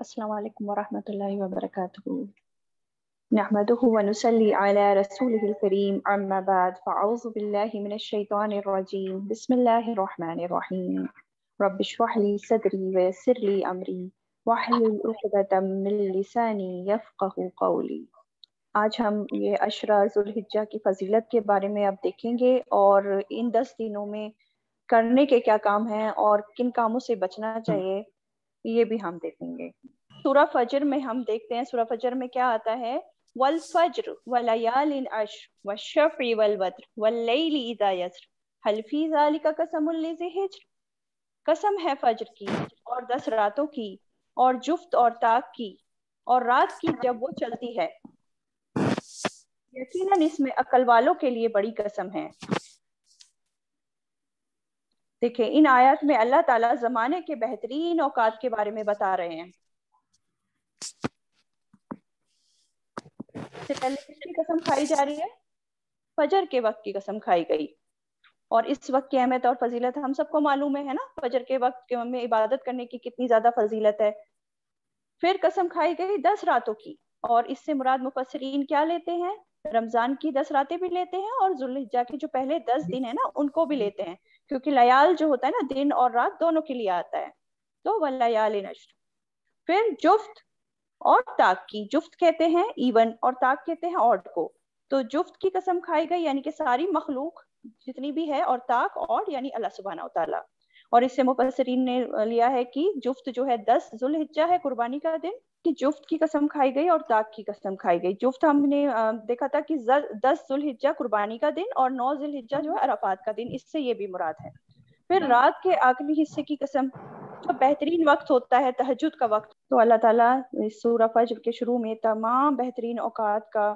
السلام عليكم ورحمة الله وبركاته نحمده ونسلي على رسوله الكريم أما بعد فأعوذ بالله من الشيطان الرجيم بسم الله الرحمن الرحيم رب اشرح لي صدري ويسر لي أمري واحلل عقدة من لساني يفقه قولي आज हम ये अशरा जुल्हिज्जा की फजीलत के बारे में अब देखेंगे और इन दस दिनों में करने के क्या काम हैं और किन कामों से बचना चाहिए ये भी हम देखेंगे सूरा फजर में हम देखते हैं सूरा फजर में क्या आता है वल फजर वलयाल इन अश व शफ वल वत्र वल्लैल इदा यसर हल्फी जालिका कसमुल हिज्र कसम है फजर की और दस रातों की और जुफ्त और ताक की और रात की जब वो चलती है यकीनन इसमें अकल वालों के लिए बड़ी कसम है देखिये इन आयत में अल्लाह ताला जमाने के बेहतरीन औकात के बारे में बता रहे हैं किसकी कसम खाई जा रही है फजर के वक्त की कसम खाई गई और इस वक्त की अहमियत और फजीलत हम सबको मालूम है ना फजर के वक्त में इबादत करने की कितनी ज्यादा फजीलत है फिर कसम खाई गई दस रातों की और इससे मुराद मुफसरीन क्या लेते हैं रमजान की दस रातें भी लेते हैं और जुल्हिजा के जो पहले दस दिन है ना उनको भी लेते हैं क्योंकि लयाल जो होता है ना दिन और रात दोनों के लिए आता है तो वह लयाल नश्र फिर जुफ्त और ताक की जुफ्त कहते हैं इवन और ताक कहते हैं ऑड को तो जुफ्त की कसम खाई गई यानी कि सारी मखलूक जितनी भी है और ताक और यानी अल्लाह सुबहाना तला और इससे मुफसरीन ने लिया है कि जुफ्त जो है दस जुल हिज्जा है कुर्बानी का दिन कि जुफ्त की कसम खाई गई और ताक की कसम खाई गई जुफ्त हमने देखा था कि दस जुल्हिज्जा कुर्बानी का दिन और नौ जुल्हिज्जा जो है अरफात का दिन इससे ये भी मुराद है फिर रात के आखिरी हिस्से की कसम जो बेहतरीन वक्त होता है तहजुद का वक्त तो अल्लाह ताला सूरह फजर के शुरू में तमाम बेहतरीन औकात का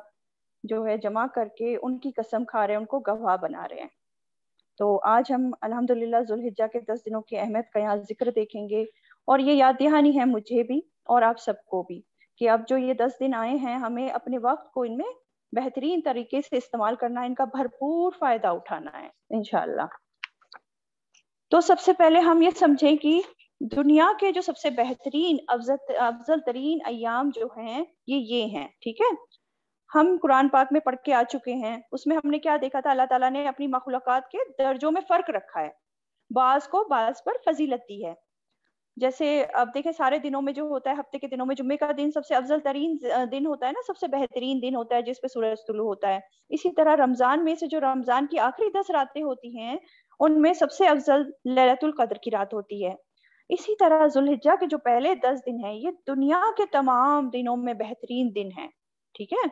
जो है जमा करके उनकी कसम खा रहे हैं उनको गवाह बना रहे हैं तो आज हम अल्हम्दुलिल्लाह जुलहिज्जा के दस दिनों की अहमियत का यहाँ जिक्र देखेंगे और ये याद दहानी है मुझे भी और आप सबको भी कि अब जो ये दस दिन आए हैं हमें अपने वक्त को इनमें बेहतरीन तरीके से इस्तेमाल करना है इनका भरपूर फायदा उठाना है इनशाला तो सबसे पहले हम ये समझें कि दुनिया के जो सबसे बेहतरीन अफजल अफजल तरीन अयाम जो हैं ये ये हैं ठीक है हम कुरान पाक में पढ़ के आ चुके हैं उसमें हमने क्या देखा था अल्लाह ताला ने अपनी मखलूक के दर्जों में फर्क रखा है बाज को बाज पर फजीलत दी है जैसे अब देखें सारे दिनों में जो होता है हफ्ते के दिनों में जुम्मे का दिन सबसे अफजल तरीन दिन होता है ना सबसे बेहतरीन दिन होता है जिसपे सूरज तुलु होता है इसी तरह रमजान में से जो रमजान की आखिरी दस रातें होती हैं उनमें सबसे अफजल ललतुल कदर की रात होती है इसी तरह जुल्हिजा के जो पहले दस दिन है ये दुनिया के तमाम दिनों में बेहतरीन दिन है ठीक है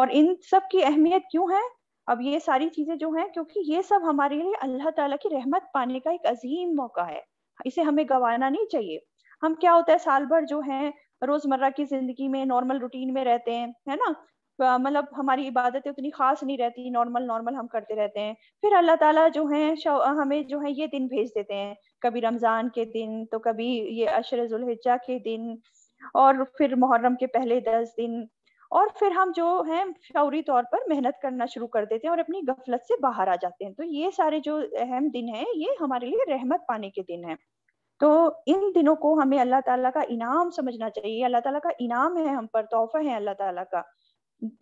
और इन सब की अहमियत क्यों है अब ये सारी चीजें जो हैं क्योंकि ये सब हमारे लिए अल्लाह ताला की रहमत पाने का एक अजीम मौका है इसे हमें गंवाना नहीं चाहिए हम क्या होता है साल भर जो है रोजमर्रा की जिंदगी में नॉर्मल रूटीन में रहते हैं है ना मतलब हमारी इबादतें उतनी खास नहीं रहती नॉर्मल नॉर्मल हम करते रहते हैं फिर अल्लाह ताला जो है हमें जो है ये दिन भेज देते हैं कभी रमजान के दिन तो कभी ये अशर जुल्हिजा के दिन और फिर मुहर्रम के पहले दस दिन और फिर हम जो है शौरी तौर पर मेहनत करना शुरू कर देते हैं और अपनी गफलत से बाहर आ जाते हैं तो ये सारे जो अहम दिन हैं ये हमारे लिए रहमत पाने के दिन हैं तो इन दिनों को हमें अल्लाह ताला का इनाम समझना चाहिए अल्लाह ताला का इनाम है हम पर तोहफा है अल्लाह ताला का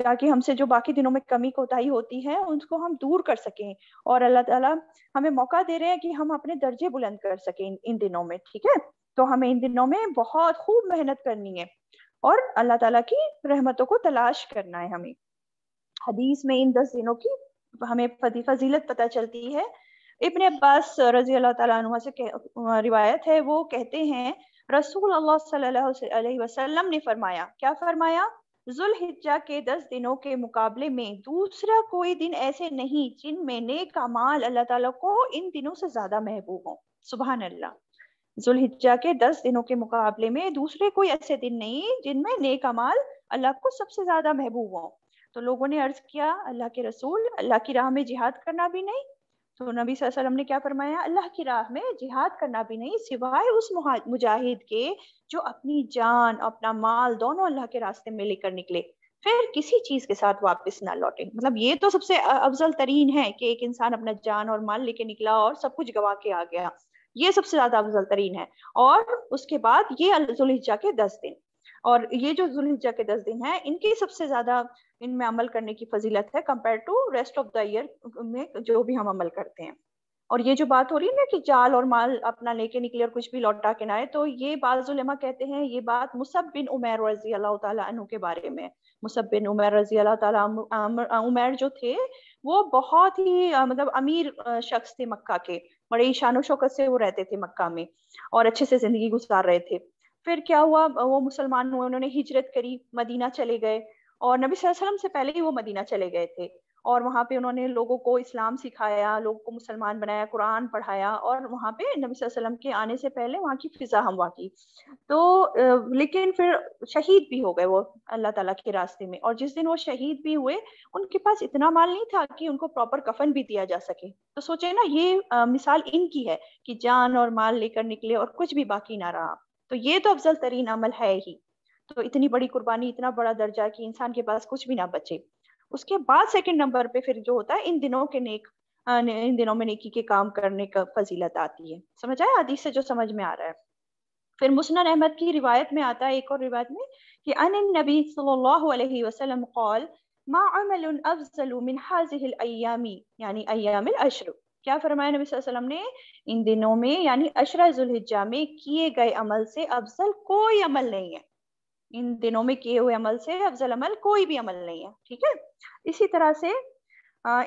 ताकि हमसे जो बाकी दिनों में कमी कोताही होती है उनको हम दूर कर सकें और अल्लाह ताला हमें मौका दे रहे हैं कि हम अपने दर्जे बुलंद कर सकें इन, इन दिनों में ठीक है तो हमें इन दिनों में बहुत खूब मेहनत करनी है और अल्लाह ताला की रहमतों को तलाश करना है हमें हदीस में इन दस दिनों की हमें फजीलत पता चलती है इबन अब्बास रजी अल्लाह तला से रिवायत है वो कहते हैं रसूल अल्लाह सल्लल्लाहु वसल्लम ने फरमाया क्या फरमाया जुल्हिज्जा के दस दिनों के मुकाबले में दूसरा कोई दिन ऐसे नहीं जिनमें नेक अमाल अल्लाह ताला को इन दिनों से ज्यादा महबूब हो सुबह अल्लाह जुल्हिज्जा के दस दिनों के मुकाबले में दूसरे कोई ऐसे दिन नहीं जिनमें नेक अमाल अल्लाह को सबसे ज्यादा महबूब हो तो लोगों ने अर्ज किया अल्लाह के रसूल अल्लाह की राह में जिहाद करना भी नहीं तो नबी वसल्लम ने क्या फरमाया अल्लाह की राह में जिहाद करना भी नहीं सिवाय उस मुजाहिद के जो अपनी जान अपना माल दोनों अल्लाह के रास्ते में लेकर निकले फिर किसी चीज के साथ वापस ना लौटे मतलब ये तो सबसे अफजल तरीन है कि एक इंसान अपना जान और माल लेके निकला और सब कुछ गवा के आ गया ये सबसे ज्यादा अफजल तरीन है और उसके बाद ये जुल्हिजा के दस दिन और ये जो जुलहिजा के दस दिन हैं इनके सबसे ज्यादा इनमें अमल करने की फजीलत है compare to rest of the year में जो भी हम अमल करते हैं और ये जो बात हो रही है ना कि जाल और माल अपना लेके निकले और कुछ भी लौटा के ना आए तो ये बाजुलमा कहते हैं ये बात मुसब बिन उमैर रजी अल्लाह तु के बारे में मुसब बिन उमैर रजी अल्लाह उमैर जो थे वो बहुत ही मतलब अमीर शख्स थे मक्का के बड़े ही शान शौकत से वो रहते थे मक्का में और अच्छे से जिंदगी गुजार रहे थे फिर क्या हुआ वो मुसलमान हुए उन्होंने हिजरत करी मदीना चले गए और नबी वसल्लम से पहले ही वो मदीना चले गए थे और वहाँ पे उन्होंने लोगों को इस्लाम सिखाया लोगों को मुसलमान बनाया कुरान पढ़ाया और वहाँ पे नबी वसल्लम के आने से पहले वहाँ की फिजा हम की तो लेकिन फिर शहीद भी हो गए वो अल्लाह ताला के रास्ते में और जिस दिन वो शहीद भी हुए उनके पास इतना माल नहीं था कि उनको प्रॉपर कफन भी दिया जा सके तो सोचे ना ये मिसाल इनकी है कि जान और माल लेकर निकले और कुछ भी बाकी ना रहा तो ये तो अफजल तरीन अमल है ही तो इतनी बड़ी कुर्बानी इतना बड़ा दर्जा कि इंसान के पास कुछ भी ना बचे उसके बाद सेकेंड नंबर पे फिर जो होता है इन दिनों के नेक इन दिनों में नेकी के काम करने का फजीलत आती है समझ आया आदि से जो समझ में आ रहा है फिर मुसनन अहमद की रिवायत में आता है एक और रिवायत में कि अन नबी सल्लल्लाहु अलैहि वसल्लम कौल मा अमल अफजल मिन हाजिहिल अय्यामी यानी अय्यामिल अशर क्या फरमाया नबी वसल्लम ने इन दिनों में यानी अशर जुल्हिजा में किए गए अमल से अफजल कोई अमल नहीं है इन दिनों में किए हुए अमल से अफजल अमल कोई भी अमल नहीं है ठीक है इसी तरह से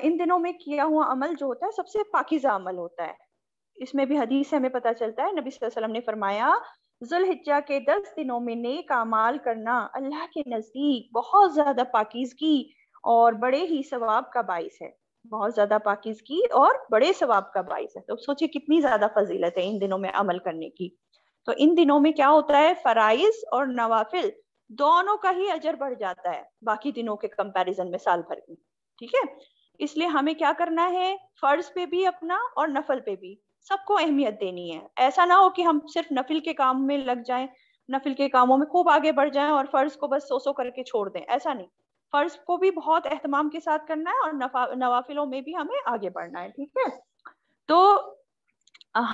इन दिनों में किया हुआ अमल जो होता है सबसे पाकिजा अमल होता है इसमें भी हदीस से हमें पता चलता है नबी वसल्लम ने फरमाया जुल्हिज्जा के दस दिनों में नेक अमाल करना अल्लाह के नज़दीक बहुत ज़्यादा पाकिजगी और बड़े ही सवाब का बायस है बहुत ज्यादा पाकिज की और बड़े सवाब का बायस है तो सोचिए कितनी ज्यादा फजीलत है इन दिनों में अमल करने की तो इन दिनों में क्या होता है फराइज और नवाफिल दोनों का ही अजर बढ़ जाता है बाकी दिनों के कंपैरिजन में साल भर में ठीक है इसलिए हमें क्या करना है फर्ज पे भी अपना और नफल पे भी सबको अहमियत देनी है ऐसा ना हो कि हम सिर्फ नफिल के काम में लग जाएं नफिल के कामों में खूब आगे बढ़ जाएं और फर्ज को बस सो सो करके छोड़ दें ऐसा नहीं फर्ज को भी बहुत एहतमाम के साथ करना है और नफा नवाफिलों में भी हमें आगे बढ़ना है ठीक है तो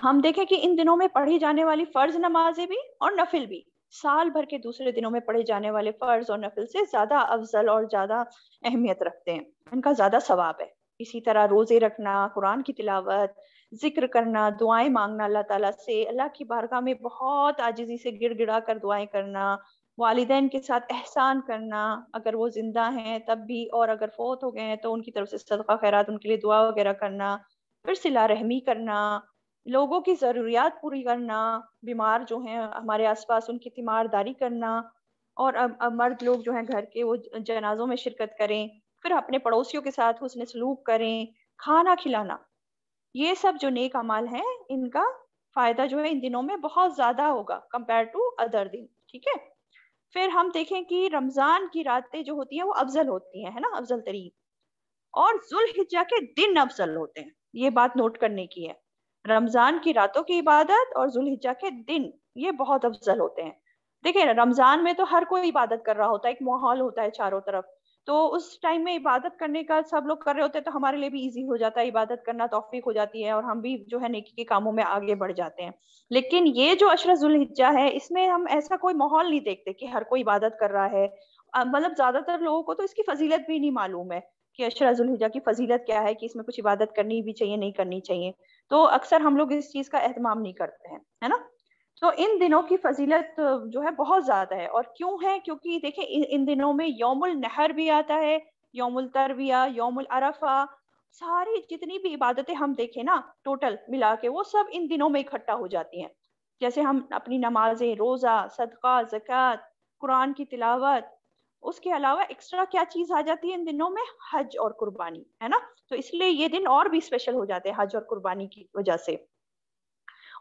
हम देखें कि इन दिनों में पढ़ी जाने वाली फर्ज नमाजें भी और नफिल भी साल भर के दूसरे दिनों में पढ़े जाने वाले फर्ज और नफिल से ज्यादा अफजल और ज्यादा अहमियत रखते हैं इनका ज्यादा सवाब है इसी तरह रोजे रखना कुरान की तिलावत जिक्र करना दुआएं मांगना अल्लाह ताला से अल्लाह की बारगाह में बहुत आजिजी से गिड़ गिड़ा कर दुआएं करना वालदे के साथ एहसान करना अगर वो ज़िंदा हैं तब भी और अगर फोत हो गए हैं तो उनकी तरफ से सदका खैरत उनके लिए दुआ वगैरह करना फिर सिला रहमी करना लोगों की ज़रूरियात पूरी करना बीमार जो हैं हमारे आसपास उनकी तीमारदारी करना और अब, अब मर्द लोग जो हैं घर के वो जनाजों में शिरकत करें फिर अपने पड़ोसियों के साथ उसने सलूक करें खाना खिलाना ये सब जो नेक अमाल हैं इनका फायदा जो है इन दिनों में बहुत ज्यादा होगा कंपेयर टू अदर दिन ठीक है फिर हम देखें कि रमजान की रातें जो होती हैं वो अफजल होती हैं है ना अफजल तरीन और हिजा के दिन अफजल होते हैं ये बात नोट करने की है रमजान की रातों की इबादत और हिजा के दिन ये बहुत अफजल होते हैं देखिए रमजान में तो हर कोई इबादत कर रहा होता है एक माहौल होता है चारों तरफ तो उस टाइम में इबादत करने का सब लोग कर रहे होते हैं तो हमारे लिए भी ईजी हो जाता है इबादत करना तोफीक हो जाती है और हम भी जो है नेकी के कामों में आगे बढ़ जाते हैं लेकिन ये जो अशरजुल्हिजा है इसमें हम ऐसा कोई माहौल नहीं देखते कि हर कोई इबादत कर रहा है मतलब ज्यादातर लोगों को तो इसकी फजीलत भी नहीं मालूम है कि अशराजुलहिजा की फजीलत क्या है कि इसमें कुछ इबादत करनी भी चाहिए नहीं करनी चाहिए तो अक्सर हम लोग इस चीज का एहतमाम नहीं करते हैं है ना तो इन दिनों की फजीलत जो है बहुत ज्यादा है और क्यों है क्योंकि देखिए इन, दिनों में योमुल नहर भी आता है योमुल तरविया योमुल अरफा सारी जितनी भी इबादतें हम देखें ना टोटल मिला के वो सब इन दिनों में इकट्ठा हो जाती हैं जैसे हम अपनी नमाजें रोज़ा सदका जक़ात कुरान की तिलावत उसके अलावा एक्स्ट्रा क्या चीज़ आ जाती है इन दिनों में हज और कुर्बानी है ना तो इसलिए ये दिन और भी स्पेशल हो जाते हैं हज और कुर्बानी की वजह से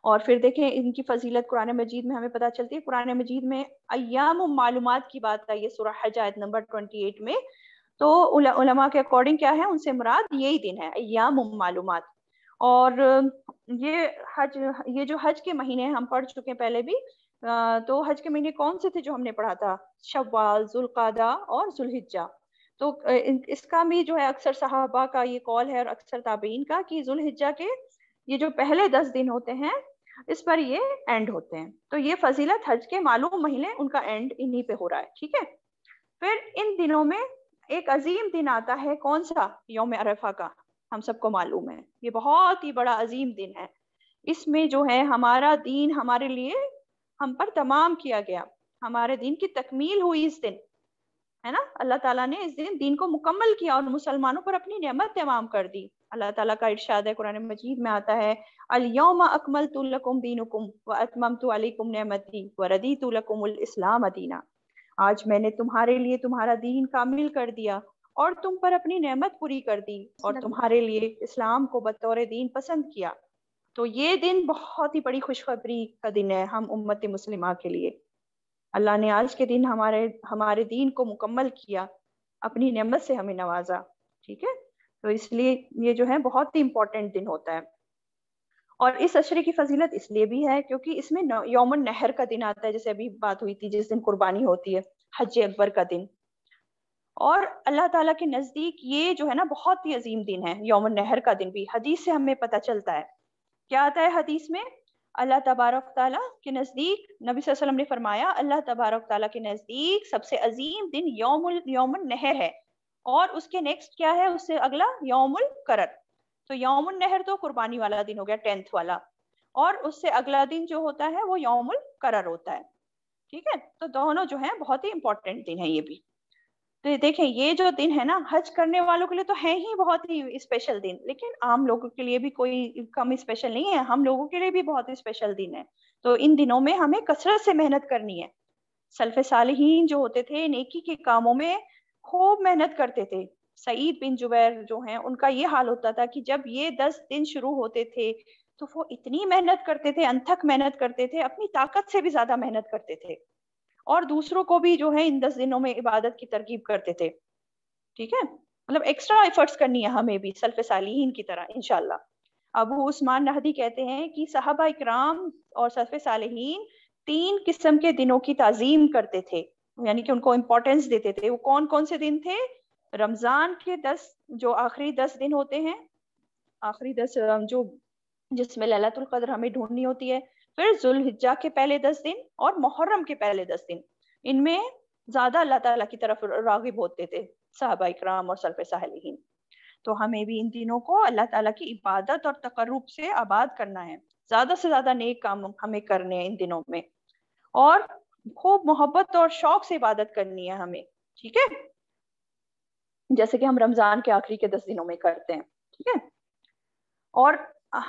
और फिर देखें इनकी फजीलत कुरान मजीद में हमें पता चलती है कुरान मजीद में अयाम मालूम की बात आई है सुरह जायद नंबर ट्वेंटी एट में तो उलमा के अकॉर्डिंग क्या है उनसे मुराद यही दिन है अयाम मालूम और ये हज ये जो हज के महीने हम पढ़ चुके हैं पहले भी तो हज के महीने कौन से थे जो हमने पढ़ा था शवाल जुल्कादा और जुल्हिज्जा तो इसका भी जो है अक्सर साहबा का ये कॉल है और अक्सर ताबीन का कि जुल्हिज्जा के ये जो पहले दस दिन होते हैं इस पर ये एंड होते हैं तो ये फजीलत हज के मालूम महीने उनका एंड इन्हीं पे हो रहा है ठीक है फिर इन दिनों में एक अजीम दिन आता है कौन सा योम अरफा का हम सबको मालूम है ये बहुत ही बड़ा अजीम दिन है इसमें जो है हमारा दीन हमारे लिए हम पर तमाम किया गया हमारे दिन की तकमील हुई इस दिन है ना अल्लाह ताला ने इस दिन दीन को मुकम्मल किया और मुसलमानों पर अपनी नमत तमाम कर दी अल्लाह ताला का इरशाद है कुरान मजीद में आता है यौम अकमल तुलकुम दीनुकुम व अतममतु अलैकुम नेमती व रदी अल इस्लाम दीना आज मैंने तुम्हारे लिए तुम्हारा दीन कामिल कर दिया और तुम पर अपनी नेमत पूरी कर दी और तुम्हारे लिए इस्लाम को बतौर दीन पसंद किया तो ये दिन बहुत ही बड़ी खुशखबरी का दिन है हम उम्मत मुस्लिमा के लिए अल्लाह ने आज के दिन हमारे हमारे दीन को मुकम्मल किया अपनी नेमत से हमें नवाजा ठीक है तो इसलिए ये जो है बहुत ही इम्पोर्टेंट दिन होता है और इस अशरे की फजीलत इसलिए भी है क्योंकि इसमें यौमन नहर का दिन आता है जैसे अभी बात हुई थी जिस दिन कुर्बानी होती है हज अकबर का दिन और अल्लाह ताला के नज़दीक ये जो है ना बहुत ही अजीम दिन है यौमन नहर का दिन भी हदीस से हमें पता चलता है क्या आता है हदीस में अल्लाह तबारक ताला के नज़दीक नबी वसल्लम ने फरमाया अल्लाह तबारक ताला के नज़दीक सबसे अजीम दिन यौम यौमन नहर है और उसके नेक्स्ट क्या है उससे अगला यौमुल करर तो यौमुल नहर तो कुर्बानी वाला दिन हो गया टेंथ वाला और उससे अगला दिन जो होता है वो यौमुल करर होता है ठीक है तो दोनों जो है बहुत ही इंपॉर्टेंट दिन है ये भी तो देखें ये जो दिन है ना हज करने वालों के लिए तो है ही बहुत ही स्पेशल दिन लेकिन आम लोगों के लिए भी कोई कम स्पेशल नहीं है हम लोगों के लिए भी बहुत ही स्पेशल दिन है तो इन दिनों में हमें कसरत से मेहनत करनी है सल्फ सालहीन जो होते थे नेकी के कामों में खूब मेहनत करते थे सईद बिन जुबैर जो हैं उनका ये हाल होता था कि जब ये दस दिन शुरू होते थे तो वो इतनी मेहनत करते थे अनथक मेहनत करते थे अपनी ताकत से भी ज्यादा मेहनत करते थे और दूसरों को भी जो है इन दस दिनों में इबादत की तरकीब करते थे ठीक है मतलब एक्स्ट्रा एफर्ट्स करनी है हमें भी सल्फ सालीन की तरह इनशाला अबू उस्मान नहदी कहते हैं कि साहबा इक्राम और सल्फ सालीन तीन किस्म के दिनों की ताजीम करते थे यानी कि उनको इम्पोर्टेंस देते थे वो कौन कौन से दिन थे रमजान के दस जो आखिरी दस दिन होते हैं आखिरी दस जो जिसमें ललातुल कदर हमें ढूंढनी होती है फिर जुल्हिज्जा के पहले दस दिन और मुहर्रम के पहले दस दिन इनमें ज्यादा अल्लाह ताला की तरफ रागिब होते थे साहबा इकराम और सल्फ साहलिन तो हमें भी इन दिनों को अल्लाह ताला की इबादत और तकरूब से आबाद करना है ज्यादा से ज्यादा नेक काम हमें करने हैं इन दिनों में और खूब मोहब्बत और शौक से इबादत करनी है हमें ठीक है जैसे कि हम रमजान के आखिरी के दस दिनों में करते हैं ठीक है और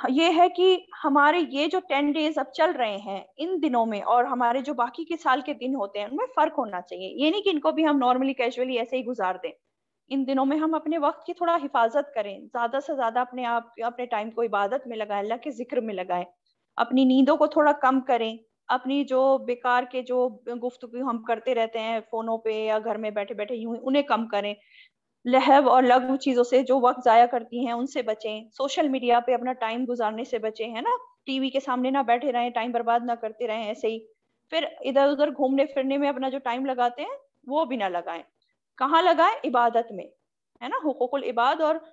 ये है कि हमारे ये जो टेन डेज अब चल रहे हैं इन दिनों में और हमारे जो बाकी के साल के दिन होते हैं उनमें फर्क होना चाहिए ये नहीं कि इनको भी हम नॉर्मली कैजुअली ऐसे ही गुजार दें इन दिनों में हम अपने वक्त की थोड़ा हिफाजत करें ज्यादा से ज्यादा अपने आप अपने टाइम को इबादत में लगाएं अल्लाह के जिक्र में लगाएं अपनी नींदों को थोड़ा कम करें अपनी जो बेकार के जो गुफ्तु हम करते रहते हैं फोनों पे या घर में बैठे बैठे यूं उन्हें कम करें लहव और लघु चीजों से जो वक्त जाया करती हैं उनसे बचें सोशल मीडिया पे अपना टाइम गुजारने से बचें है ना टीवी के सामने ना बैठे रहें टाइम बर्बाद ना करते रहें ऐसे ही फिर इधर उधर घूमने फिरने में अपना जो टाइम लगाते हैं वो भी ना लगाएं कहाँ लगाए इबादत में है ना हकूकुल इबाद और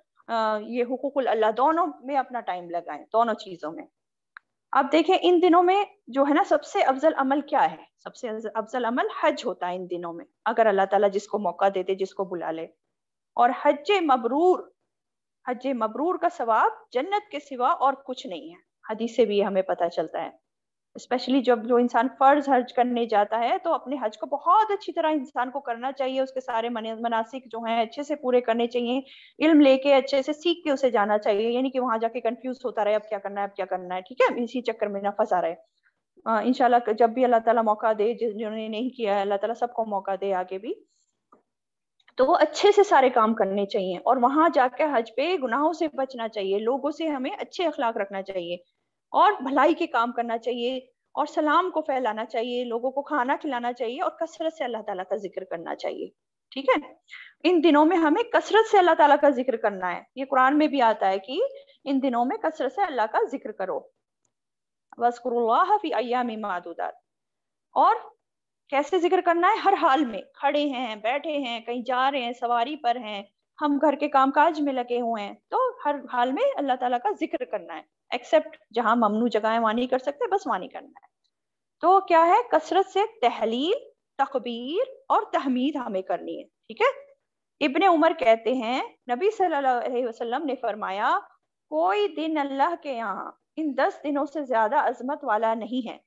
ये हकूकुल अल्लाह दोनों में अपना टाइम लगाएं दोनों चीजों में अब देखें इन दिनों में जो है ना सबसे अफजल अमल क्या है सबसे अफजल अमल हज होता है इन दिनों में अगर अल्लाह ताला जिसको मौका दे दे जिसको बुला ले और हज मबरूर हज मबरूर का सवाब जन्नत के सिवा और कुछ नहीं है हदी से भी हमें पता चलता है स्पेशली जब जो इंसान फर्ज हज करने जाता है तो अपने हज को बहुत अच्छी तरह इंसान को करना चाहिए उसके सारे मनासिक जो है अच्छे से पूरे करने चाहिए इल्म लेके अच्छे से सीख के उसे जाना चाहिए यानी कि वहां जाके कंफ्यूज होता रहे अब क्या करना है अब क्या करना है ठीक है इसी चक्कर में ना फंसा रहे इनशाला जब भी अल्लाह ताला मौका दे जिन्होंने नहीं किया है अल्लाह ताला सबको मौका दे आगे भी तो वो अच्छे से सारे काम करने चाहिए और वहां जाके हज पे गुनाहों से बचना चाहिए लोगों से हमें अच्छे अखलाक रखना चाहिए और भलाई के काम करना चाहिए और सलाम को फैलाना चाहिए लोगों को खाना खिलाना चाहिए और कसरत से अल्लाह ताला का जिक्र करना चाहिए ठीक है इन दिनों में हमें कसरत से अल्लाह ताला का जिक्र करना है ये कुरान में भी आता है कि इन दिनों में कसरत से अल्लाह का जिक्र करो वस्कुरफी अयामी मादूदात और कैसे जिक्र करना है हर हाल में खड़े हैं बैठे हैं कहीं जा रहे हैं सवारी पर हैं हम घर के कामकाज में लगे हुए हैं तो हर हाल में अल्लाह ताला का जिक्र करना है एक्सेप्ट जहाँ ममनू जगह है वानी कर सकते बस वानी करना है तो क्या है कसरत से तहलील तकबीर और तहमीद हमें करनी है ठीक है इबन उमर कहते हैं नबी सल्लल्लाहु अलैहि वसल्लम ने फरमाया कोई दिन अल्लाह के यहाँ इन दस दिनों से ज्यादा अजमत वाला नहीं है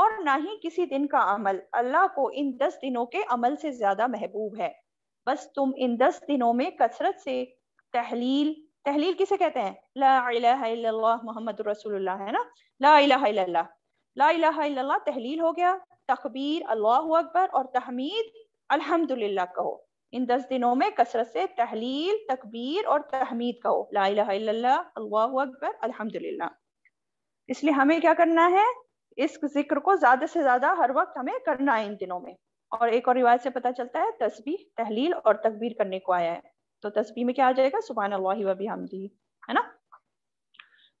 और ना ही किसी दिन का अमल अल्लाह को इन दस दिनों के अमल से ज्यादा महबूब है बस तुम इन दस दिनों में कसरत से तहलील तहलील किसे कहते हैं ला मोहम्मद रसूलुल्लाह है ना ला इला ला तहलील हो गया तकबीर अल्लाह अकबर और तहमीद अल्हम्दुलिल्लाह कहो इन दस दिनों में कसरत से तहलील तकबीर और तहमीद कहो ला अल्लाह अकबर अल्हम्दुलिल्लाह इसलिए हमें क्या करना है इस जिक्र को ज्यादा से ज्यादा हर वक्त हमें करना है इन दिनों में और एक और रिवाज से पता चलता है तस्बीह तहलील और तकबीर करने को आया है तो तस्वीर में क्या आ जाएगा सुबहान अल्लाह वबी हमदी है ना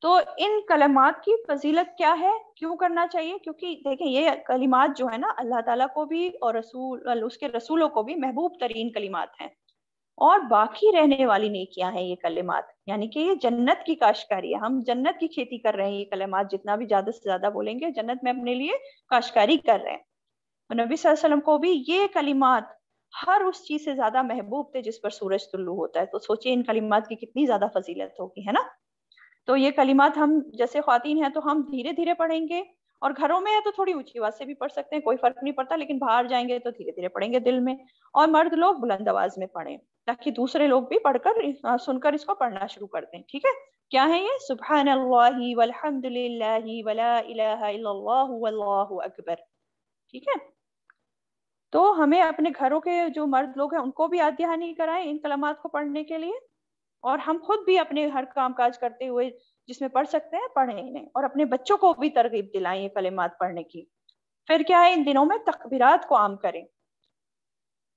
तो इन कलमात की फजीलत क्या है क्यों करना चाहिए क्योंकि देखें ये कलिमात जो है ना अल्लाह ताला को भी और रसूल उसके रसूलों को भी महबूब तरीन कलिमात हैं और बाकी रहने वाली नेकियां हैं ये कलिमात यानी कि ये जन्नत की काशकारी है हम जन्नत की खेती कर रहे हैं ये कलिमात जितना भी ज्यादा से ज्यादा बोलेंगे जन्नत में अपने लिए काशकारी कर रहे हैं और तो नबी वसल्लम को भी ये कलिमात हर उस चीज से ज्यादा महबूब थे जिस पर सूरज तुल्लू होता है तो सोचिए इन कलिमात की कितनी ज्यादा फजीलत होगी है ना तो ये कलिमात हम जैसे खातिन हैं तो हम धीरे धीरे पढ़ेंगे और घरों में है तो थोड़ी ऊंची आवाज से भी पढ़ सकते हैं कोई फर्क नहीं पड़ता लेकिन बाहर जाएंगे तो धीरे धीरे पढ़ेंगे दिल में और मर्द लोग बुलंद आवाज में पढ़ें ताकि दूसरे लोग भी पढ़कर सुनकर इसको पढ़ना शुरू कर दें ठीक है क्या है ये सुबह वल्हमदुल्ला वला अकबर ठीक है तो हमें अपने घरों के जो मर्द लोग हैं उनको भी नहीं कराएं इन कलमात को पढ़ने के लिए और हम खुद भी अपने हर काम काज करते हुए जिसमें पढ़ सकते हैं पढ़ें इन्हें और अपने बच्चों को भी तरगीब दिलाएं ये कलमात पढ़ने की फिर क्या है इन दिनों में तकबीरात को आम करें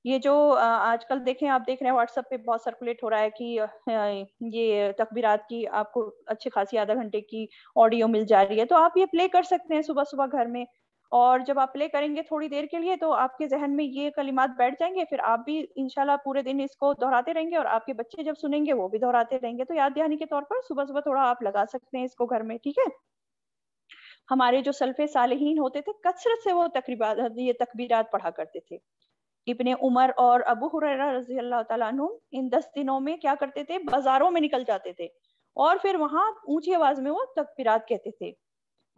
ये जो आजकल देखें आप देख रहे हैं व्हाट्सएप पे बहुत सर्कुलेट हो रहा है कि ये तकबीरात की आपको अच्छी खासी आधा घंटे की ऑडियो मिल जा रही है तो आप ये प्ले कर सकते हैं सुबह सुबह घर में और जब आप प्ले करेंगे थोड़ी देर के लिए तो आपके जहन में ये कलिमात बैठ जाएंगे फिर आप भी इनशाला पूरे दिन इसको दोहराते रहेंगे और आपके बच्चे जब सुनेंगे वो भी दोहराते रहेंगे तो याद दहानी के तौर पर सुबह सुबह थोड़ा आप लगा सकते हैं इसको घर में ठीक है हमारे जो सल्फे सालहीन होते थे कसरत से वो तकरीबा ये तकबीर पढ़ा करते थे इबने उमर और अबू हुररा रजी अल्लाह इन दस दिनों में क्या करते थे बाजारों में निकल जाते थे और फिर वहां ऊंची आवाज में वो तकबीरत कहते थे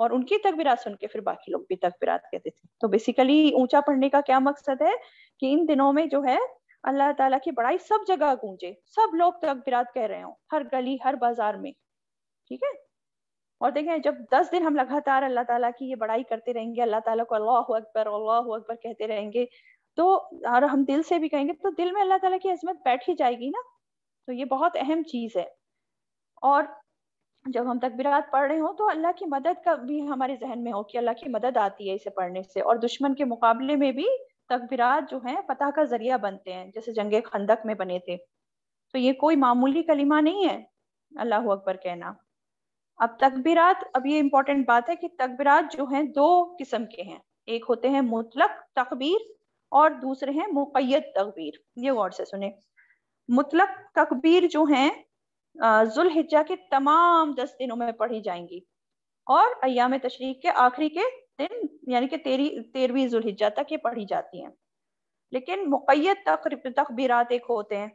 और उनकी तकबीरात सुन के फिर बाकी लोग भी तकबीरात कहते थे तो बेसिकली ऊंचा पढ़ने का क्या मकसद है कि इन दिनों में जो है अल्लाह ताला की बड़ाई सब जगह गूंजे सब लोग तकबीरात कह रहे हो हर गली हर बाजार में ठीक है और देखें जब दस दिन हम लगातार अल्लाह ताला की ये बड़ाई करते रहेंगे अल्लाह ताला को अल्लाह अकबर अल्लाह अकबर कहते रहेंगे तो और हम दिल से भी कहेंगे तो दिल में अल्लाह ताला की अजमत बैठ ही जाएगी ना तो ये बहुत अहम चीज़ है और जब हम तकबीरात पढ़ रहे हो तो अल्लाह की मदद का भी हमारे जहन में हो कि अल्लाह की मदद आती है इसे पढ़ने से और दुश्मन के मुकाबले में भी तकबीरात जो है फतह का जरिया बनते हैं जैसे जंग खंदक में बने थे तो ये कोई मामूली कलिमा नहीं है अल्लाह अकबर कहना अब तकबीरात अब ये इम्पोर्टेंट बात है कि तकबीरात जो हैं दो किस्म के हैं एक होते हैं मुतलक तकबीर और दूसरे हैं मुकैद तकबीर ये गौर से सुने मुतलक तकबीर जो हैं जुल्हिजा के तमाम दस दिनों में पढ़ी जाएंगी और अयाम तशरीक के आखिरी के दिन यानी कि तेरी तेरहवीं जुल्हिजा तक ये पढ़ी जाती हैं लेकिन मुकैद तक तकबीरत एक होते हैं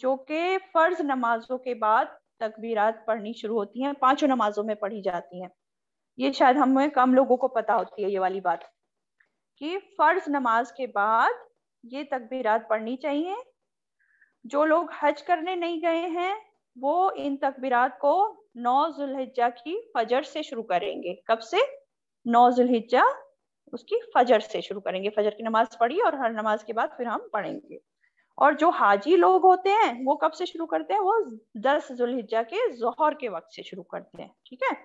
जो कि फ़र्ज नमाजों के बाद तकबीरत पढ़नी शुरू होती हैं पांचों नमाजों में पढ़ी जाती हैं ये शायद हमें कम लोगों को पता होती है ये वाली बात कि फ़र्ज नमाज के बाद ये तकबीरत पढ़नी चाहिए जो लोग हज करने नहीं गए हैं वो इन तकबीरात को नौ जुल्हिजा की फजर से शुरू करेंगे कब से नौ जुल्हिजा उसकी फजर से शुरू करेंगे फजर की नमाज पढ़ी और हर नमाज के बाद फिर हम पढ़ेंगे और जो हाजी लोग होते हैं वो कब से शुरू करते हैं वो दस जुल्हिजा के जोहर के वक्त से शुरू करते हैं ठीक है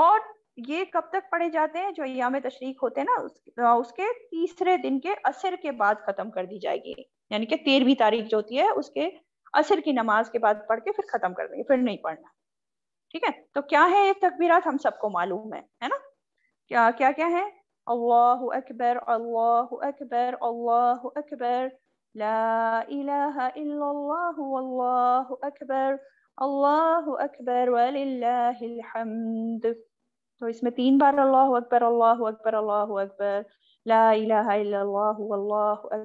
और ये कब तक पढ़े जाते हैं जो याम तशरीक होते हैं ना उस, उसके तीसरे दिन के असर के बाद खत्म कर दी जाएगी यानी कि तेरहवीं तारीख जो होती है उसके असर की नमाज के बाद पढ़ के फिर खत्म कर देंगे फिर नहीं पढ़ना ठीक है तो क्या है ये तकबीरात हम सबको मालूम है है ना क्या क्या क्या है अल्लाह अकबर अल्लाह अकबर अल्लाह अकबर ला अकबर अल्लाह अकबर वलिल्लाहिल तो इसमें तीन बार अल्लाह अकबर अल्लाह अकबर अल्लाह अकबर ला अकबर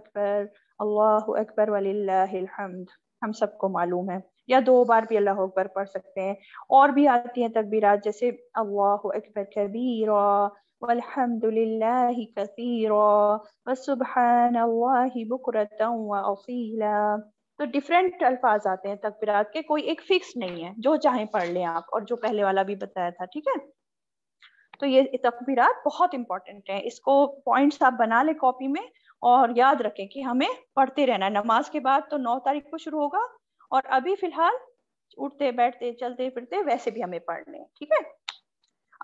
अल्लाह अकबर वलिल्लाहिल हम सबको मालूम है या दो बार भी अल्लाह अकबर पढ़ सकते हैं और भी आती है तकबीर जैसे अल्लाह अकबर कबीरा तो डिफरेंट अल्फाज आते हैं तकबीर के कोई एक फिक्स नहीं है जो चाहे पढ़ लें आप और जो पहले वाला भी बताया था ठीक है तो ये तकबीरात बहुत इंपॉर्टेंट है इसको पॉइंट्स आप बना ले कॉपी में और याद रखें कि हमें पढ़ते रहना है नमाज के बाद तो नौ तारीख को शुरू होगा और अभी फिलहाल उठते बैठते चलते फिरते वैसे भी हमें पढ़ने ठीक है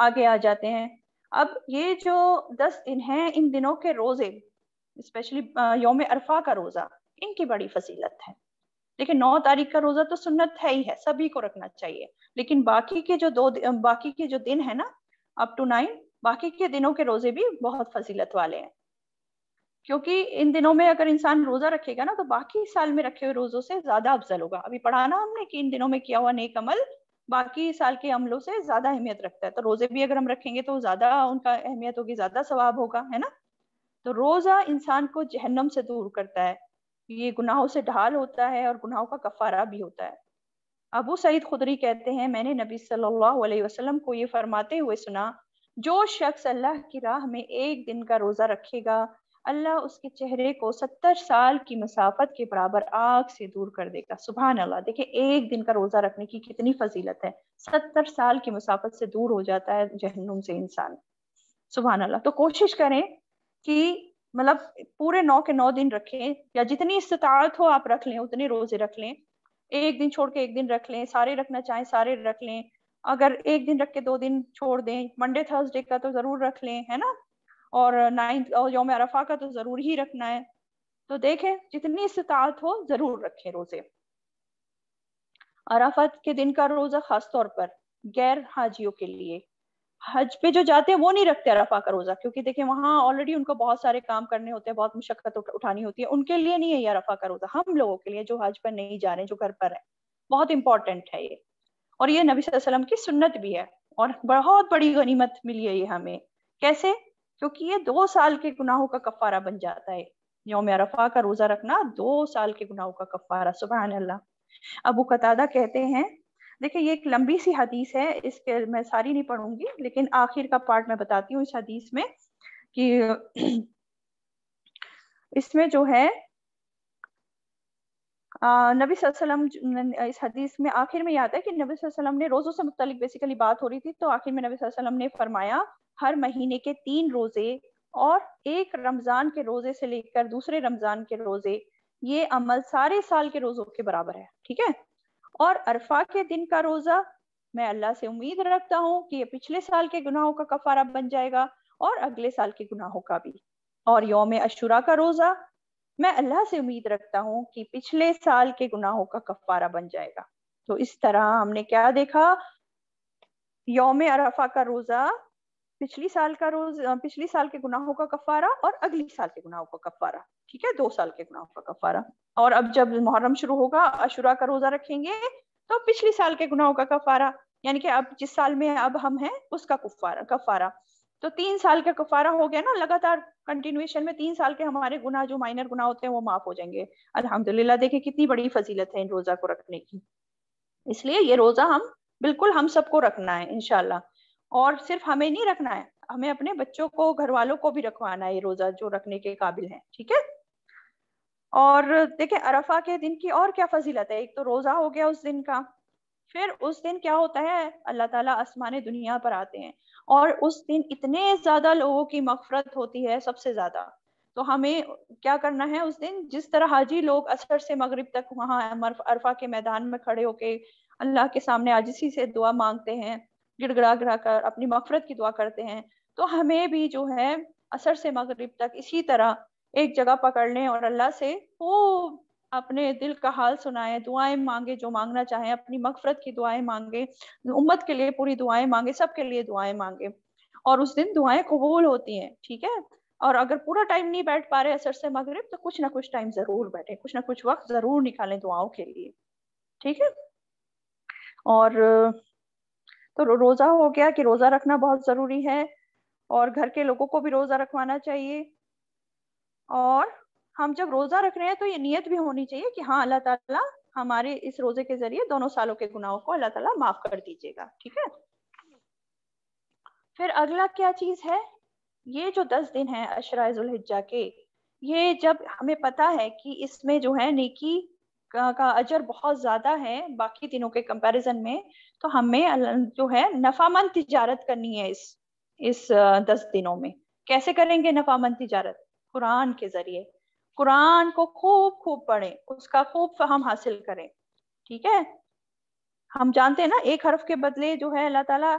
आगे आ जाते हैं अब ये जो दस दिन हैं इन दिनों के रोजे स्पेशली योम अरफा का रोजा इनकी बड़ी फजीलत है लेकिन नौ तारीख का रोजा तो सुन्नत है ही है सभी को रखना चाहिए लेकिन बाकी के जो दो बाकी के जो दिन है ना अप टू नाइन बाकी के दिनों के रोजे भी बहुत फजीलत वाले हैं क्योंकि इन दिनों में अगर इंसान रोजा रखेगा ना तो बाकी साल में रखे हुए रोजों से ज्यादा अफजल होगा अभी पढ़ा ना हमने कि इन दिनों में किया हुआ नेक अमल बाकी साल के अमलों से ज्यादा अहमियत रखता है तो रोजे भी अगर हम रखेंगे तो ज्यादा उनका अहमियत होगी ज्यादा सवाब होगा है ना तो रोजा इंसान को जहन्नम से दूर करता है ये गुनाहों से ढाल होता है और गुनाहों का कफारा भी होता है अबू सईद खुदरी कहते हैं मैंने नबी सल्लल्लाहु अलैहि वसल्लम को ये फरमाते हुए सुना जो शख्स अल्लाह की राह में एक दिन का रोजा रखेगा अल्लाह उसके चेहरे को सत्तर साल की मसाफत के बराबर आग से दूर कर देगा सुबह अल्लाह देखिए एक दिन का रोजा रखने की कितनी फजीलत है सत्तर साल की मसाफत से दूर हो जाता है जहनुम से इंसान सुबह अल्लाह तो कोशिश करें कि मतलब पूरे नौ के नौ दिन रखें या जितनी इस्तात हो आप रख लें उतने रोजे रख लें एक दिन छोड़ के एक दिन रख लें सारे रखना चाहें सारे रख लें अगर एक दिन रख के दो दिन छोड़ दें मंडे थर्सडे का तो जरूर रख लें है ना और नाइन्थ और योम अरफा का तो जरूर ही रखना है तो देखें जितनी इस्तात हो जरूर रखें रोजे अराफत के दिन का रोजा खास तौर पर गैर हाजियों के लिए हज पे जो जाते हैं वो नहीं रखते अराफा का रोजा क्योंकि देखें वहां ऑलरेडी उनको बहुत सारे काम करने होते हैं बहुत मुशक्कत उठानी होती है उनके लिए नहीं है ये अराफा का रोजा हम लोगों के लिए जो हज पर नहीं जा रहे जो घर पर है बहुत इंपॉर्टेंट है ये और ये नबी वसल्लम की सुन्नत भी है और बहुत बड़ी गनीमत मिली है ये हमें कैसे क्योंकि ये दो साल के गुनाहों का कफारा बन जाता है योम अरफा का रोजा रखना दो साल के गुनाहों का कफारा सुबह अल्लाह अबू कतादा कहते हैं देखिए ये एक लंबी सी हदीस है इसके मैं सारी नहीं पढ़ूंगी लेकिन आखिर का पार्ट मैं बताती हूँ इस हदीस में कि इसमें जो है नबी वसल्लम इस हदीस में आखिर में याद है कि नबी वसल्लम ने रोज़ों से मुतलिक बेसिकली बात हो रही थी तो आखिर में नबी वसल्लम ने फरमाया हर महीने के तीन रोजे और एक रमजान के रोजे से लेकर दूसरे रमजान के रोजे ये अमल सारे साल के रोजों के बराबर है ठीक है और अरफा के दिन का रोजा मैं अल्लाह से उम्मीद रखता हूँ कि ये पिछले साल के गुनाहों का कफारा बन जाएगा और अगले साल के गुनाहों का भी और योम अशुरा का रोजा मैं अल्लाह से उम्मीद रखता हूँ कि पिछले साल के गुनाहों का कफारा बन जाएगा तो इस तरह हमने क्या देखा योम अरफा का रोजा पिछली साल का रोज पिछली साल के गुनाहों का कफारा और अगली साल के गुनाहों का कफारा ठीक है दो साल के गुनाहों का कफारा और अब जब मुहर्रम शुरू होगा अशुरा का रोजा रखेंगे तो पिछली साल के गुनाहों का कफारा यानी कि अब जिस साल में अब हम हैं उसका कुफारा कफारा तो तीन साल का कफारा हो गया ना लगातार कंटिन्यूएशन में तीन साल के हमारे गुनाह जो माइनर गुनाह होते हैं वो माफ हो जाएंगे अल्हम्दुलिल्लाह देखे कितनी बड़ी फजीलत है इन रोजा को रखने की इसलिए ये रोजा हम बिल्कुल हम सबको रखना है इनशाला और सिर्फ हमें नहीं रखना है हमें अपने बच्चों को घर वालों को भी रखवाना है ये रोजा जो रखने के काबिल है ठीक है और देखिये अरफा के दिन की और क्या फजीलत है एक तो रोजा हो गया उस दिन का फिर उस दिन क्या होता है अल्लाह ताला आसमान दुनिया पर आते हैं और उस दिन इतने ज्यादा लोगों की मफफरत होती है सबसे ज्यादा तो हमें क्या करना है उस दिन जिस तरह हाजी लोग असर से मगरिब तक वहां अरफा के मैदान में खड़े होके अल्लाह के सामने आजिसी से दुआ मांगते हैं गिड़गड़ा गिड़ा कर अपनी मफरत की दुआ करते हैं तो हमें भी जो है असर से मगरब तक इसी तरह एक जगह पकड़ लें और अल्लाह से खूब अपने दिल का हाल सुनाए दुआएं मांगे जो मांगना चाहें अपनी मगफरत की दुआएं मांगे उम्मत के लिए पूरी दुआएं मांगे सबके लिए दुआएं मांगे और उस दिन दुआएं कबूल होती हैं ठीक है और अगर पूरा टाइम नहीं बैठ पा रहे असर से मगरब तो कुछ ना कुछ टाइम जरूर बैठे कुछ ना कुछ वक्त जरूर निकालें दुआओं के लिए ठीक है और तो रोजा हो गया कि रोजा रखना बहुत जरूरी है और घर के लोगों को भी रोजा रखवाना चाहिए और हम जब रोजा रख रहे हैं तो ये नियत भी होनी चाहिए कि हाँ अल्लाह ताला हमारे इस रोजे के जरिए दोनों सालों के गुनाहों को अल्लाह ताला माफ कर दीजिएगा ठीक है फिर अगला क्या चीज है ये जो दस दिन है अशराजुल्हिजा के ये जब हमें पता है कि इसमें जो है नेकी का, अजर बहुत ज्यादा है बाकी दिनों के कंपैरिजन में तो हमें जो है नफामंद तजारत करनी है इस इस दस दिनों में कैसे करेंगे नफामंद तजारत कुरान के जरिए कुरान को खूब खूब पढ़ें उसका खूब हम हासिल करें ठीक है हम जानते हैं ना एक हरफ के बदले जो है अल्लाह ताला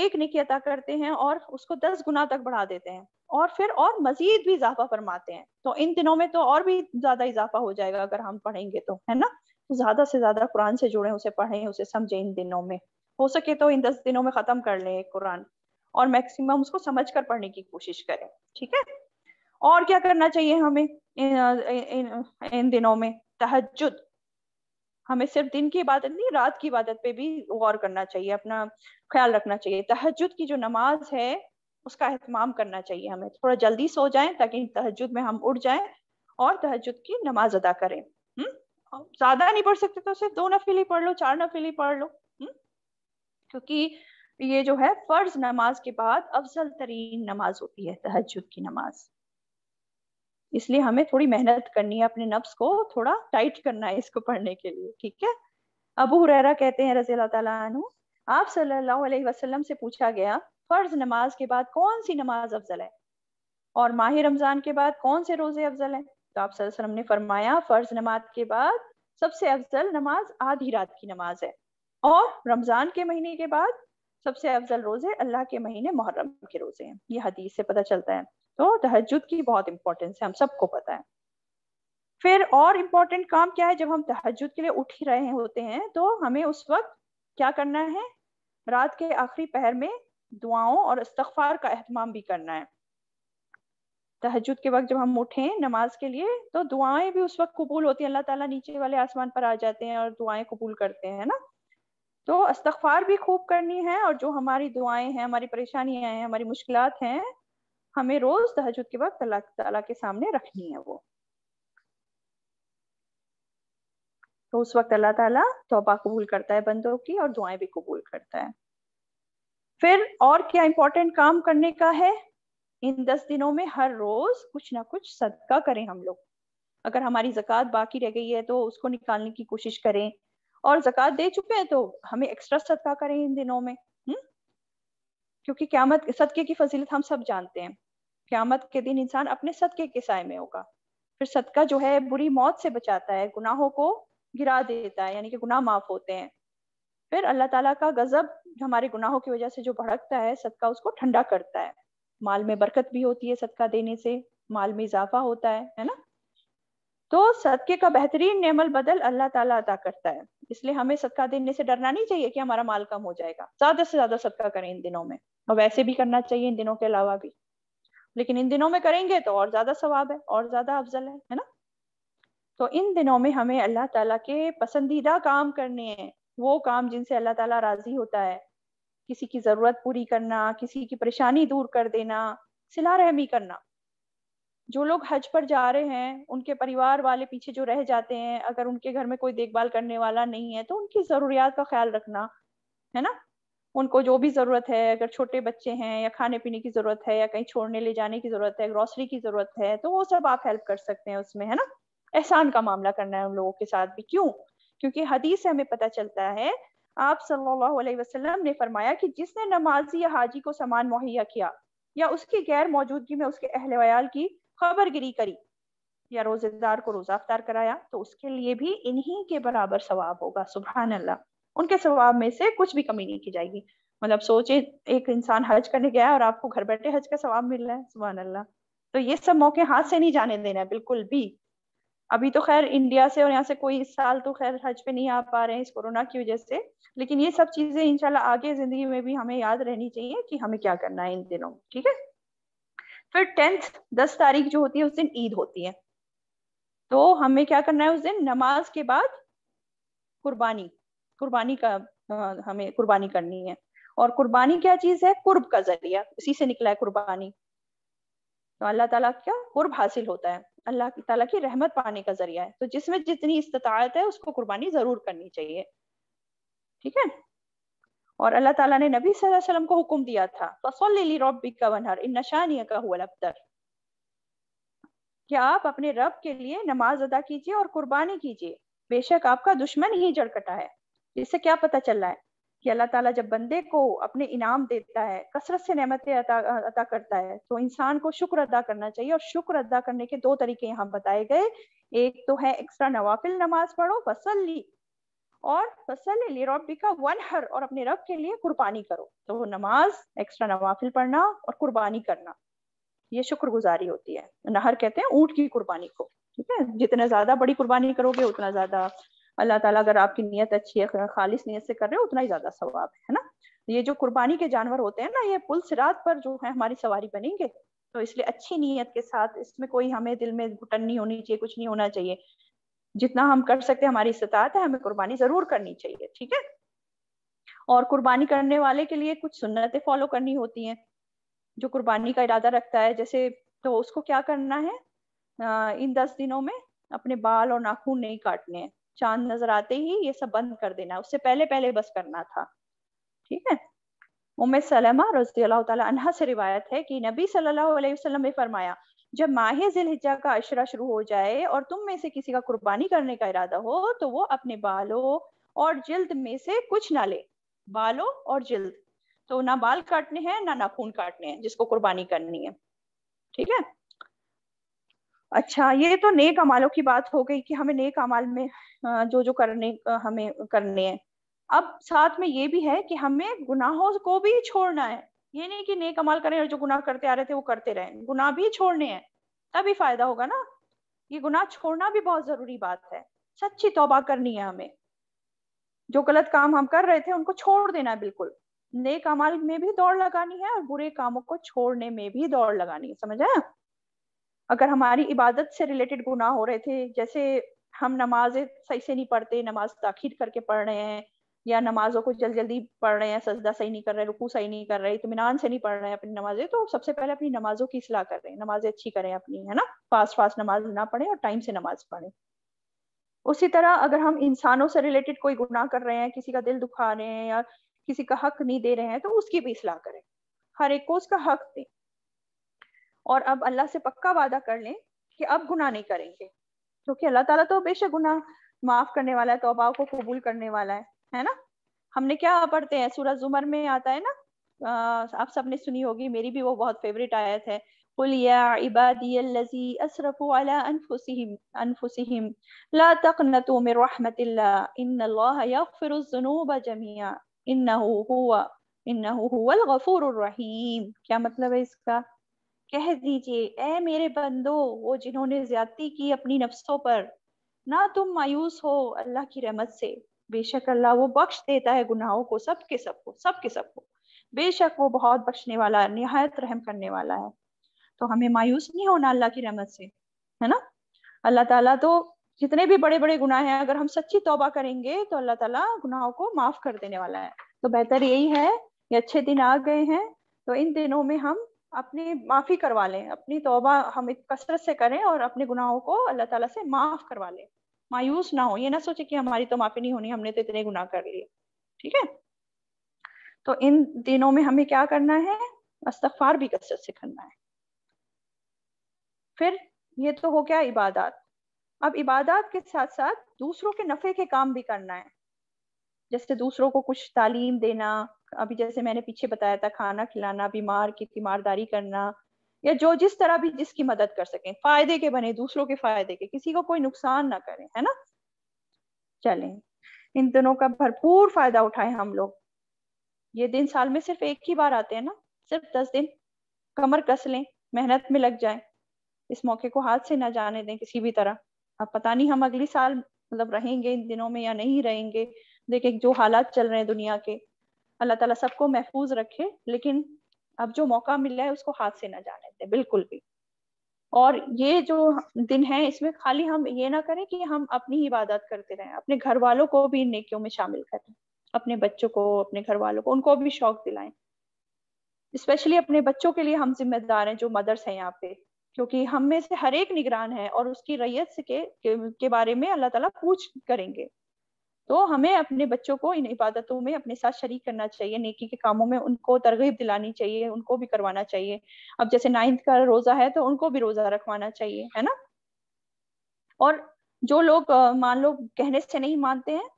एक निकी अता करते हैं और उसको दस गुना तक बढ़ा देते हैं और फिर और मजीद भी इजाफा फरमाते हैं तो इन दिनों में तो और भी ज्यादा इजाफा हो जाएगा अगर हम पढ़ेंगे तो है ना तो ज्यादा से ज्यादा कुरान से जुड़े उसे पढ़ें उसे समझें इन दिनों में हो सके तो इन दस दिनों में खत्म कर लें कुरान और मैक्सिमम उसको समझ कर पढ़ने की कोशिश करें ठीक है और क्या करना चाहिए हमें इन, इन, इन दिनों में तहजद हमें सिर्फ दिन की इबादत नहीं रात की इबादत पे भी गौर करना चाहिए अपना ख्याल रखना चाहिए तहजद की जो नमाज है उसका अहतमाम करना चाहिए हमें थोड़ा जल्दी सो जाएं ताकि तहजद में हम उठ जाएं और तहजद की नमाज अदा करें हम्म? ज्यादा नहीं पढ़ सकते तो सिर्फ दो नफिली पढ़ लो चार नफिली पढ़ लो हम्म? क्योंकि ये जो है फर्ज नमाज के बाद अफजल तरीन नमाज होती है तहजद की नमाज इसलिए हमें थोड़ी मेहनत करनी है अपने नफ्स को थोड़ा टाइट करना है इसको पढ़ने के लिए ठीक है अबू हुरैरा कहते हैं रजी अल्लाह आप सल्लल्लाहु अलैहि वसल्लम से पूछा गया फर्ज नमाज के बाद कौन सी नमाज अफजल है और माह रमजान के बाद कौन से रोजे अफजल हैं तो आप वसल्लम ने फरमाया फर्ज नमाज के बाद सबसे अफजल नमाज आधी रात की नमाज है और रमजान के महीने के बाद सबसे अफजल रोजे अल्लाह के महीने मुहर्रम के रोजे हैं ये हदीस से पता चलता है तो तहजद की बहुत इंपॉर्टेंस है हम सबको पता है फिर और इम्पोर्टेंट काम क्या है जब हम तहजद के लिए उठ ही रहे होते हैं तो हमें उस वक्त क्या करना है रात के आखिरी पहर में दुआओं और इस्तफार का अहतमाम भी करना है तहजद के वक्त जब हम उठें नमाज के लिए तो दुआएं भी उस वक्त कबूल होती हैं अल्लाह ताला नीचे वाले आसमान पर आ जाते हैं और दुआएं कबूल करते हैं ना तो इस्तफार भी खूब करनी है और जो हमारी दुआएं हैं हमारी परेशानियां हैं हमारी मुश्किल हैं हमें रोज तहजद के वक्त अल्लाह तला के सामने रखनी है वो तो उस वक्त अल्लाह ताला तौबा कबूल करता है बंदों की और दुआएं भी कबूल करता है फिर और क्या इंपॉर्टेंट काम करने का है इन दस दिनों में हर रोज कुछ ना कुछ सदका करें हम लोग अगर हमारी जक़ात बाकी रह गई है तो उसको निकालने की कोशिश करें और जक़ात दे चुके हैं तो हमें एक्स्ट्रा सदका करें इन दिनों में हुँ? हम्म? क्योंकि क्यामत सदके की फजीलत हम सब जानते हैं क्यामत के दिन इंसान अपने सदके के साय में होगा फिर सदका जो है बुरी मौत से बचाता है गुनाहों को गिरा देता है यानी कि गुनाह माफ होते हैं फिर अल्लाह ताला का गजब हमारे गुनाहों की वजह से जो भड़कता है सदका उसको ठंडा करता है माल में बरकत भी होती है सदका देने से माल में इजाफा होता है है ना तो सदके का बेहतरीन नेमल बदल अल्लाह ताला अदा करता है इसलिए हमें सदका देने से डरना नहीं चाहिए कि हमारा माल कम हो जाएगा ज्यादा से ज्यादा सदका करें इन दिनों में और वैसे भी करना चाहिए इन दिनों के अलावा भी लेकिन इन दिनों में करेंगे तो और ज्यादा सवाब है और ज्यादा अफजल है है ना तो इन दिनों में हमें अल्लाह ताला के पसंदीदा काम करने हैं वो काम जिनसे अल्लाह ताला राजी होता है किसी की जरूरत पूरी करना किसी की परेशानी दूर कर देना सिला रहमी करना जो लोग हज पर जा रहे हैं उनके परिवार वाले पीछे जो रह जाते हैं अगर उनके घर में कोई देखभाल करने वाला नहीं है तो उनकी जरूरियात का ख्याल रखना है ना उनको जो भी जरूरत है अगर छोटे बच्चे हैं या खाने पीने की जरूरत है या कहीं छोड़ने ले जाने की जरूरत है ग्रोसरी की जरूरत है तो वो सब आप हेल्प कर सकते हैं उसमें है ना एहसान का मामला करना है उन लोगों के साथ भी क्यों क्योंकि हदीस से हमें पता चलता है आप सल्लल्लाहु अलैहि वसल्लम ने फरमाया कि जिसने नमाजी या हाजी को सामान मुहैया किया या उसकी गैर मौजूदगी में उसके अहल वयाल की खबरगिरी करी या रोजेदार को रोजा अफ्तार कराया तो उसके लिए भी इन्हीं के बराबर सवाब होगा सुबहान अल्लाह उनके सवाब में से कुछ भी कमी नहीं की जाएगी मतलब सोचे एक इंसान हज करने गया और आपको घर बैठे हज का सवाब मिल रहा है सुबह अल्लाह तो ये सब मौके हाथ से नहीं जाने देना है बिल्कुल भी अभी तो खैर इंडिया से और यहाँ से कोई इस साल तो खैर हज पे नहीं आ पा रहे हैं इस कोरोना की वजह से लेकिन ये सब चीजें इनशाला आगे जिंदगी में भी हमें याद रहनी चाहिए कि हमें क्या करना है इन दिनों ठीक है फिर टेंथ दस तारीख जो होती है उस दिन ईद होती है तो हमें क्या करना है उस दिन नमाज के बाद कुर्बानी कुर्बानी का हमें कुर्बानी करनी है और कुर्बानी क्या चीज है कुर्ब का जरिया उसी से निकला है कुर्बानी तो अल्लाह ताला क्या कुर्ब हासिल होता है अल्लाह ताला की रहमत पाने का जरिया है तो जिसमें जितनी इस्तात है उसको कुर्बानी जरूर करनी चाहिए ठीक है और अल्लाह ताला ने नबी सल्लल्लाहु अलैहि वसल्लम को हुक्म दिया था फसली रब्बी का वनहर इन नशानिया का हुआ अब्तर कि आप अपने रब के लिए नमाज अदा कीजिए और कुर्बानी कीजिए बेशक आपका दुश्मन ही जड़कटा है इससे क्या पता चल रहा है कि अल्लाह ताला जब बंदे को अपने इनाम देता है कसरत से नेमतें अता अता करता है तो इंसान को शुक्र अदा करना चाहिए और शुक्र अदा करने के दो तरीके यहाँ बताए गए एक तो है एक्स्ट्रा नवाफिल नमाज पढ़ो फसली और फसल का वन हर और अपने रब के लिए कुर्बानी करो तो नमाज एक्स्ट्रा नवाफिल पढ़ना और कुर्बानी करना ये शुक्रगुजारी होती है नहर कहते हैं ऊँट की कुर्बानी को ठीक है जितना ज्यादा बड़ी कुर्बानी करोगे उतना ज्यादा अल्लाह ताला अगर आपकी नीयत अच्छी है खालिश नीयत से कर रहे हो उतना ही ज़्यादा सवाब है ना ये जो कुर्बानी के जानवर होते हैं ना ये पुल सिरात पर जो है हमारी सवारी बनेंगे तो इसलिए अच्छी नीयत के साथ इसमें कोई हमें दिल में घुटन नहीं होनी चाहिए कुछ नहीं होना चाहिए जितना हम कर सकते हैं हमारी इस्तात है हमें कुर्बानी ज़रूर करनी चाहिए ठीक है और कुर्बानी करने वाले के लिए कुछ सुन्नतें फॉलो करनी होती हैं जो कुर्बानी का इरादा रखता है जैसे तो उसको क्या करना है इन दस दिनों में अपने बाल और नाखून नहीं काटने हैं चांद नजर आते ही ये सब बंद कर देना उससे पहले पहले बस करना था ठीक है उम सलमा रजी अल्लाह से रिवायत है कि नबी सल्लल्लाहु अलैहि वसल्लम ने फरमाया जब माह जिलहिजा का अशरा शुरू हो जाए और तुम में से किसी का कुर्बानी करने का इरादा हो तो वो अपने बालों और जिल्द में से कुछ ना ले बालों और जिल्द तो ना बाल काटने हैं ना नाखून काटने हैं जिसको कुर्बानी करनी है ठीक है अच्छा ये तो नेक अमालों की बात हो गई कि हमें नेक अमाल में जो जो करने हमें करने हैं अब साथ में ये भी है कि हमें गुनाहों को भी छोड़ना है ये नहीं कि नेक अमाल करें और जो गुनाह करते आ रहे थे वो करते रहें गुनाह भी छोड़ने हैं तभी फायदा होगा ना ये गुनाह छोड़ना भी बहुत जरूरी बात है सच्ची तौबा करनी है हमें जो गलत काम हम कर रहे थे उनको छोड़ देना है बिल्कुल नेक अमाल में भी दौड़ लगानी है और बुरे कामों को छोड़ने में भी दौड़ लगानी है समझ आया अगर हमारी इबादत से रिलेटेड गुनाह हो रहे थे जैसे हम नमाज सही से नहीं पढ़ते नमाज ताखिर करके पढ़ रहे हैं या नमाजों को जल्दी जल्दी पढ़ रहे हैं सजदा सही नहीं कर रहे रुकू सही नहीं कर रहे इतमान से नहीं पढ़ रहे हैं अपनी नमाजें तो सबसे पहले अपनी नमाजों की सलाह कर रहे हैं नमाजें अच्छी करें अपनी है ना फास्ट फास्ट नमाज ना पढ़े और टाइम से नमाज पढ़े उसी तरह अगर हम इंसानों से रिलेटेड कोई गुनाह कर रहे हैं किसी का दिल दुखा रहे हैं या किसी का हक नहीं दे रहे हैं तो उसकी भी सलाह करें हर एक को उसका हक दें और अब अल्लाह से पक्का वादा कर लें कि अब गुना नहीं करेंगे क्योंकि अल्लाह ताला तो बेशक गुना माफ करने वाला है तोबा को कबूल करने वाला है है ना हमने क्या पढ़ते हैं सूरज जुमर में आता है ना आप सबने सुनी होगी मेरी भी वो बहुत फेवरेट आयत है قل يا عبادي الذي أسرفوا على أنفسهم أنفسهم لا تقنطوا من رحمة الله إن الله يغفر الذنوب جميعا إنه هو إنه هو الغفور الرحيم क्या मतलब है इसका कह दीजिए ए मेरे बंदो वो जिन्होंने ज्यादती की अपनी नफ्सों पर ना तुम मायूस हो अल्लाह की रहमत से बेशक अल्लाह वो बख्श देता है गुनाहों को सब के सब को सब के सब को बेशक वो बहुत बख्शने वाला नहायत रहम करने वाला है तो हमें मायूस नहीं होना अल्लाह की रहमत से है ना अल्लाह ताला तो जितने भी बड़े बड़े गुनाह हैं अगर हम सच्ची तौबा करेंगे तो अल्लाह ताला गुनाहों को माफ कर देने वाला है तो बेहतर यही है ये अच्छे दिन आ गए हैं तो इन दिनों में हम अपनी माफी करवा लें अपनी तोबा हम कसरत से करें और अपने गुनाहों को अल्लाह ताला से माफ करवा लें मायूस ना हो ये ना सोचे कि हमारी तो माफी नहीं होनी हमने तो इतने गुनाह कर लिए ठीक है तो इन दिनों में हमें क्या करना है अस्तफार भी कसरत से करना है फिर ये तो हो गया इबादत अब इबादत के साथ साथ दूसरों के नफे के काम भी करना है जैसे दूसरों को कुछ तालीम देना अभी जैसे मैंने पीछे बताया था खाना खिलाना बीमार की तीमारदारी करना या जो जिस तरह भी जिसकी मदद कर सकें फायदे के बने दूसरों के फायदे के किसी को कोई नुकसान ना करें है ना चलें इन दिनों का भरपूर फायदा उठाएं हम लोग ये दिन साल में सिर्फ एक ही बार आते हैं ना सिर्फ दस दिन कमर कस लें मेहनत में लग जाए इस मौके को हाथ से ना जाने दें किसी भी तरह अब पता नहीं हम अगले साल मतलब रहेंगे इन दिनों में या नहीं रहेंगे देखें जो हालात चल रहे हैं दुनिया के अल्लाह ताला सबको महफूज रखे लेकिन अब जो मौका मिला है उसको हाथ से ना जाने दें बिल्कुल भी और ये जो दिन है इसमें खाली हम ये ना करें कि हम अपनी इबादत करते रहें अपने घर वालों को भी नेकियों में शामिल करें अपने बच्चों को अपने घर वालों को उनको भी शौक दिलाएं स्पेशली अपने बच्चों के लिए हम जिम्मेदार हैं जो मदर्स हैं यहाँ पे क्योंकि हम में से हर एक निगरान है और उसकी रैयत से के, के, के बारे में अल्लाह ताला पूछ करेंगे तो हमें अपने बच्चों को इन इबादतों में अपने साथ शरीक करना चाहिए नेकी के कामों में उनको तरगीब दिलानी चाहिए उनको भी करवाना चाहिए अब जैसे नाइन्थ का रोजा है तो उनको भी रोजा रखवाना चाहिए है ना और जो लोग मान लो कहने से नहीं मानते हैं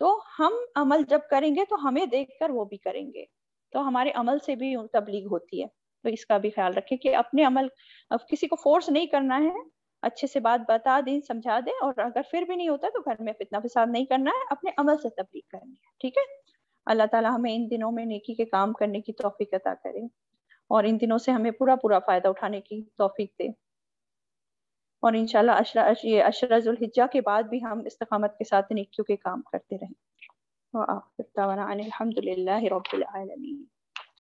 तो हम अमल जब करेंगे तो हमें देखकर वो भी करेंगे तो हमारे अमल से भी तबलीग होती है तो इसका भी ख्याल रखें कि अपने अमल किसी को फोर्स नहीं करना है अच्छे से बात बता दें समझा दें और अगर फिर भी नहीं होता तो घर में फितना फसाद नहीं करना है अपने अमल से तबलीग करनी है ठीक है अल्लाह ताला हमें इन दिनों में नेकी के काम करने की तोफीक अदा करे और इन दिनों से हमें पूरा पूरा फायदा उठाने की तोफीक दे और इनशाला अशरा ये अशराजुल्हिजा के बाद भी हम इस्तकामत के साथ नेकियों के काम करते रहें अलहमदिल्ला